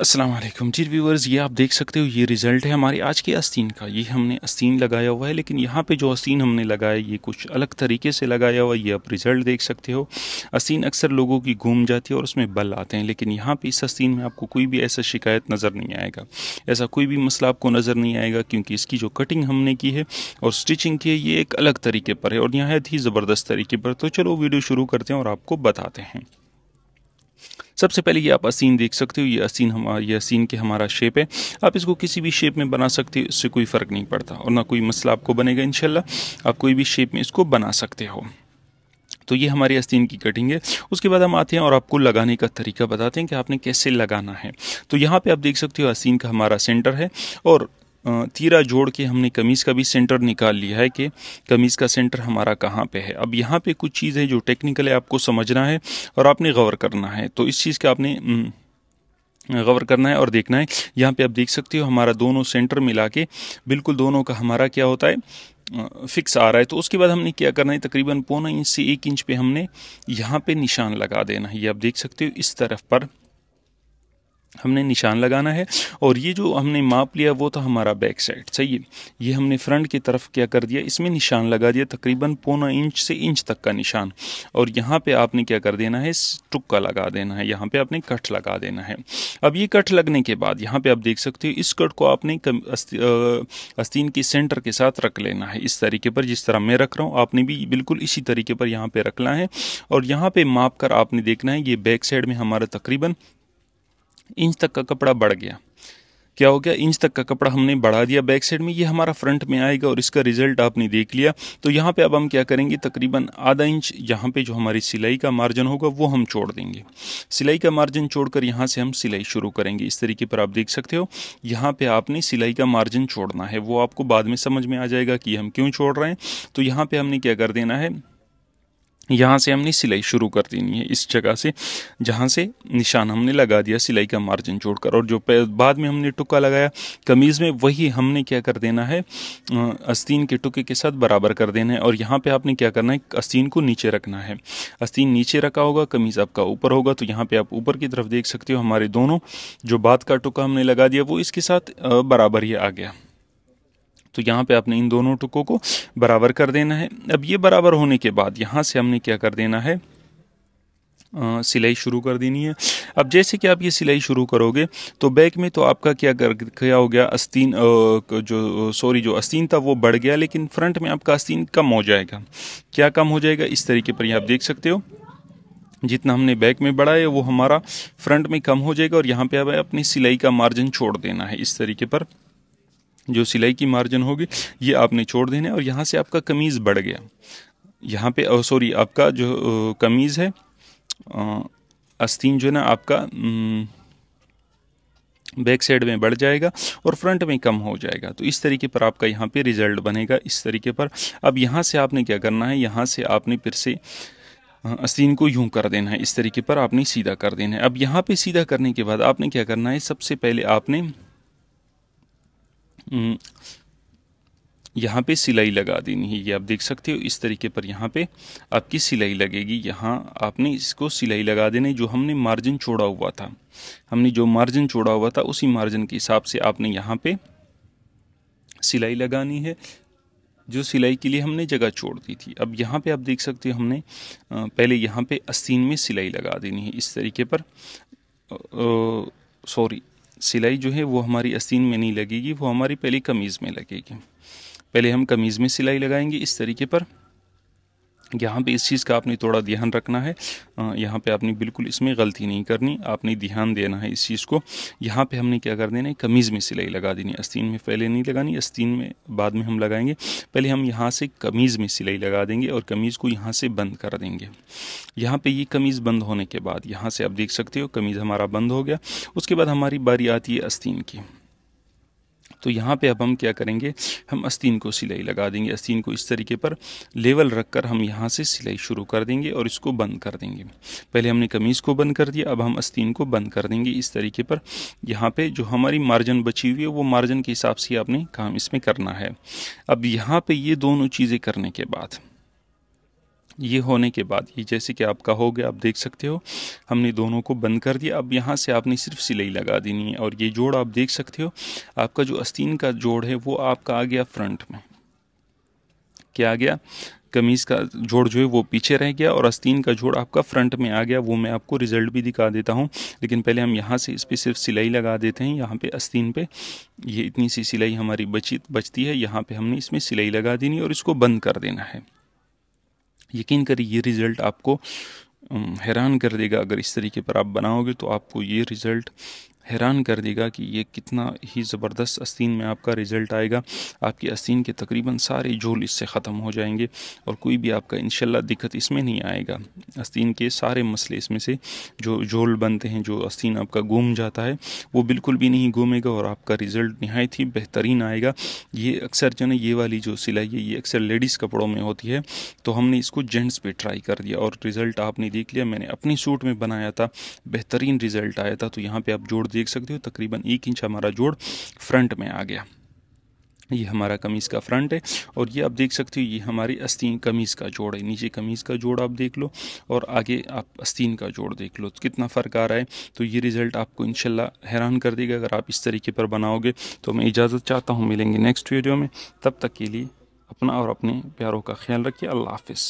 अस्सलाम वालेकुम जी व्यूवर्स ये आप देख सकते हो ये रिज़ल्ट है हमारे आज के आस्तीन का ये हमने आस्तीन लगाया हुआ है लेकिन यहाँ पे जो आस्तीन हमने लगाया ये कुछ अलग तरीके से लगाया हुआ है ये आप रिज़ल्ट देख सकते हो आस्तीन अक्सर लोगों की घूम जाती है और उसमें बल आते हैं लेकिन यहाँ पे इस आस्तीन में आपको कोई भी ऐसा शिकायत नज़र नहीं आएगा ऐसा कोई भी मसला आपको नज़र नहीं आएगा क्योंकि इसकी जो कटिंग हमने की है और स्टिचिंग की है ये एक अलग तरीके पर है और नहायत ही ज़बरदस्त तरीके पर तो चलो वीडियो शुरू करते हैं और आपको बताते हैं सबसे पहले ये आप असीन देख सकते हो ये असीन हमारा ये असीन के हमारा शेप है आप इसको किसी भी शेप में बना सकते हो इससे कोई फ़र्क नहीं पड़ता और ना कोई मसला आपको बनेगा इन आप कोई भी शेप में इसको बना सकते हो तो ये हमारी अस्तीन की कटिंग है उसके बाद हम आते हैं और आपको लगाने का तरीका बताते हैं कि आपने कैसे लगाना है तो यहाँ पे आप देख सकते हो अस्तीन का हमारा सेंटर है और तीरा जोड़ के हमने कमीज़ का भी सेंटर निकाल लिया है कि कमीज़ का सेंटर हमारा कहाँ पे है अब यहाँ पे कुछ चीज़ है जो टेक्निकल है आपको समझना है और आपने गौर करना है तो इस चीज़ का आपने गौर करना है और देखना है यहाँ पे आप देख सकते हो हमारा दोनों सेंटर मिला के बिल्कुल दोनों का हमारा क्या होता है फिक्स आ रहा है तो उसके बाद हमने क्या करना है तकरीबन पौना इंच से एक इंच पे हमने यहाँ पे निशान लगा देना है ये आप देख सकते हो इस तरफ पर हमने निशान लगाना है और ये जो हमने माप लिया वो था हमारा बैक साइड सही है ये हमने फ्रंट की तरफ क्या कर दिया इसमें निशान लगा दिया तकरीबन पौना इंच से इंच तक का निशान और यहाँ पे आपने क्या कर देना है टुक्का लगा देना है यहाँ पे आपने कट लगा देना है अब ये कट लगने के बाद यहाँ पे आप देख सकते हो इस कट को आपने आस्तीन के सेंटर के साथ रख लेना है इस तरीके पर जिस तरह मैं रख रहा हूँ आपने भी बिल्कुल इसी तरीके पर यहाँ पर रखना है और यहाँ पर माप कर आपने देखना है ये बैक साइड में हमारा तकरीबन इंच तक का कपड़ा बढ़ गया क्या हो गया इंच तक का कपड़ा हमने बढ़ा दिया बैक साइड में ये हमारा फ्रंट में आएगा और इसका रिजल्ट आपने देख लिया तो यहाँ पे अब हम क्या करेंगे तकरीबन आधा इंच यहाँ पे जो हमारी सिलाई का मार्जिन होगा वो हम छोड़ देंगे सिलाई का मार्जिन छोड़कर यहाँ से हम सिलाई शुरू करेंगे इस तरीके पर आप देख सकते हो यहाँ पर आपने सिलाई का मार्जिन छोड़ना है वो आपको बाद में समझ में आ जाएगा कि हम क्यों छोड़ रहे हैं तो यहाँ पर हमने क्या कर देना है यहाँ से हमने सिलाई शुरू कर देनी है इस जगह से जहाँ से निशान हमने लगा दिया सिलाई का मार्जिन जोड़कर और जो बाद में हमने टुका लगाया कमीज़ में वही हमने क्या कर देना है अस्तीन के टुके के साथ बराबर कर देना है और यहाँ पे आपने क्या करना है अस्तीन को नीचे रखना है अस्तीन नीचे रखा होगा कमीज़ आपका ऊपर होगा तो यहाँ पर आप ऊपर की तरफ देख सकते हो हमारे दोनों जो बाद का टुका हमने लगा दिया वो इसके साथ बराबर ही आ गया तो यहाँ पे आपने इन दोनों टुकों को बराबर कर देना है अब ये बराबर होने के बाद यहाँ से हमने क्या कर देना है आ, सिलाई शुरू कर देनी है अब जैसे कि आप ये सिलाई शुरू करोगे तो बैक में तो आपका क्या कर क्या हो गया अस्तीन आ, जो सॉरी जो अस्तीन था वो बढ़ गया लेकिन फ्रंट में आपका अस्तीन कम हो जाएगा क्या कम हो जाएगा इस तरीके पर आप देख सकते हो जितना हमने बैक में बढ़ाया वो हमारा फ्रंट में कम हो जाएगा और यहाँ पे हमें अपनी सिलाई का मार्जिन छोड़ देना है इस तरीके पर जो सिलाई की मार्जिन होगी ये आपने छोड़ देना है और यहाँ से आपका कमीज़ बढ़ गया यहाँ पे सॉरी आपका जो कमीज़ है आस्तीन जो है ना आपका बैक साइड में बढ़ जाएगा और फ्रंट में कम हो जाएगा तो इस तरीके पर आपका यहाँ पे रिजल्ट बनेगा इस तरीके पर अब यहाँ से आपने क्या करना है यहाँ से आपने फिर से अस्तीन को यूं कर देना है इस तरीके पर आपने सीधा कर देना है अब यहाँ पे सीधा करने के बाद आपने क्या करना है सबसे पहले आपने हम्म। यहाँ पे सिलाई लगा देनी है ये आप देख सकते हो इस तरीके पर यहाँ पे आपकी सिलाई लगेगी यहाँ आपने इसको सिलाई लगा देने जो हमने मार्जिन छोड़ा हुआ था हमने जो मार्जिन छोड़ा हुआ था उसी मार्जिन के हिसाब से आपने यहाँ पे सिलाई लगानी है जो सिलाई के लिए हमने जगह छोड़ दी थी अब यहाँ पे आप देख सकते हो हमने पहले यहाँ पे अस्तीन में सिलाई लगा देनी है इस तरीके पर सॉरी सिलाई जो है वो हमारी आस्तीन में नहीं लगेगी वो हमारी पहले कमीज़ में लगेगी पहले हम कमीज़ में सिलाई लगाएंगे इस तरीके पर यहाँ पे इस चीज़ का आपने थोड़ा ध्यान रखना है यहाँ पे आपने बिल्कुल इसमें गलती नहीं करनी आपने ध्यान देना है इस चीज़ को यहाँ पे हमने क्या कर देना है कमीज़ में सिलाई लगा देनी अस्तीन में पहले नहीं लगानी अस्तीन में बाद में हम लगाएंगे पहले हम यहाँ से कमीज़ में सिलाई लगा देंगे और कमीज़ को यहाँ से बंद कर देंगे यहाँ पर ये कमीज़ बंद होने के बाद यहाँ से आप देख सकते हो कमीज़ हमारा बंद हो गया उसके बाद हमारी बारी आती है अस्तीन की तो यहाँ पे अब हम क्या करेंगे हम आस्तीन को सिलाई लगा देंगे आस्तीन को इस तरीके पर लेवल रख कर हम यहाँ से सिलाई शुरू कर देंगे और इसको बंद कर देंगे पहले हमने कमीज़ को बंद कर दिया अब हम आस्तीन को बंद कर देंगे इस तरीके पर यहाँ पे जो हमारी मार्जिन बची हुई है वो मार्जिन के हिसाब से आपने काम इसमें करना है अब यहाँ पर ये दोनों चीज़ें करने के बाद ये होने के बाद ये जैसे कि आपका हो गया आप देख सकते हो हमने दोनों को बंद कर दिया अब यहाँ से आपने सिर्फ सिलाई लगा देनी है और ये जोड़ आप देख सकते हो आपका जो आस्तीन का जोड़ है वो आपका आ गया फ्रंट में क्या आ गया कमीज़ का जोड़ जो है वो पीछे रह गया और आस्तीन का जोड़ आपका फ्रंट में आ गया वो मैं आपको रिज़ल्ट भी दिखा देता हूँ लेकिन पहले हम यहाँ से इस पर सिर्फ सिलाई लगा देते हैं यहाँ पे आस्तीन पे ये इतनी सी सिलाई हमारी बची बचती है यहाँ पे हमने इसमें सिलाई लगा देनी और इसको बंद कर देना है यकीन करिए ये रिज़ल्ट आपको हैरान कर देगा अगर इस तरीके पर आप बनाओगे तो आपको ये रिज़ल्ट हैरान कर देगा कि ये कितना ही ज़बरदस्त आस्तीन में आपका रिज़ल्ट आएगा आपकी आस्तीन के तकरीबन सारे झोल इससे ख़त्म हो जाएंगे और कोई भी आपका इन दिक्कत इसमें नहीं आएगा आस्तीन के सारे मसले इसमें से जो झोल बनते हैं जो आस्तीन आपका घूम जाता है वो बिल्कुल भी नहीं घूमेगा और आपका रिज़ल्ट नहायत ही बेहतरीन आएगा ये अक्सर जो ना ये वाली जो सिलाई है ये अक्सर लेडीज़ कपड़ों में होती है तो हमने इसको जेंट्स पर ट्राई कर दिया और रिज़ल्ट आपने देख लिया मैंने अपनी सूट में बनाया था बेहतरीन रिज़ल्ट आया था तो यहाँ पर आप जोड़ देख सकते हो तकरीबन एक इंच हमारा जोड़ फ्रंट में आ गया ये हमारा कमीज़ का फ्रंट है और ये आप देख सकते हो ये हमारी अस्तीन कमीज़ का जोड़ है नीचे कमीज़ का जोड़ आप देख लो और आगे आप अस्तीन का जोड़ देख लो तो कितना फ़र्क आ रहा है तो ये रिज़ल्ट आपको इनशाला हैरान कर देगा अगर आप इस तरीके पर बनाओगे तो मैं इजाज़त चाहता हूँ मिलेंगे नेक्स्ट वीडियो में तब तक के लिए अपना और अपने प्यारों का ख्याल रखिए अल्लाह हाफिज़